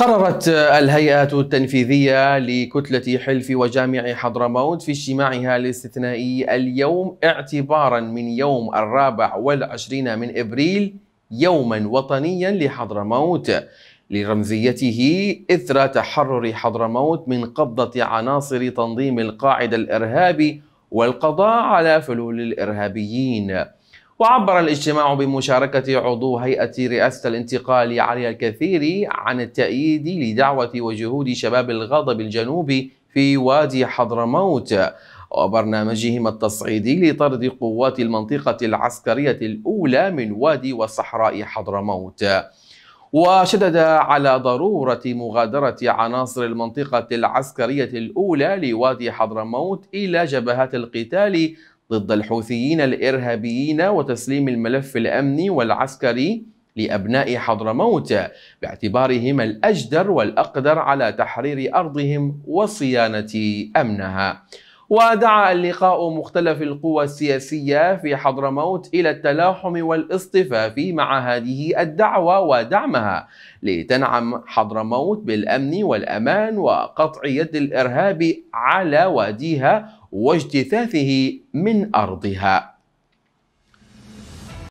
قررت الهيئة التنفيذية لكتلة حلف وجامع حضرموت في اجتماعها الاستثنائي اليوم اعتبارا من يوم الرابع والعشرين من إبريل يوما وطنيا لحضرموت لرمزيته إثر تحرر حضرموت من قبضة عناصر تنظيم القاعدة الإرهابي والقضاء على فلول الإرهابيين وعبر الاجتماع بمشاركة عضو هيئة رئاسة الانتقال علي الكثير عن التأييد لدعوة وجهود شباب الغضب الجنوبي في وادي حضرموت وبرنامجهم التصعيدي لطرد قوات المنطقة العسكرية الأولى من وادي وصحراء حضرموت وشدد على ضرورة مغادرة عناصر المنطقة العسكرية الأولى لوادي حضرموت إلى جبهات القتال ضد الحوثيين الإرهابيين وتسليم الملف الأمني والعسكري لأبناء حضرموت باعتبارهم الأجدر والأقدر على تحرير أرضهم وصيانة أمنها ودعا اللقاء مختلف القوى السياسية في حضرموت إلى التلاحم والاصطفاف مع هذه الدعوة ودعمها لتنعم حضرموت بالأمن والأمان وقطع يد الإرهاب على واديها واجتثاثه من أرضها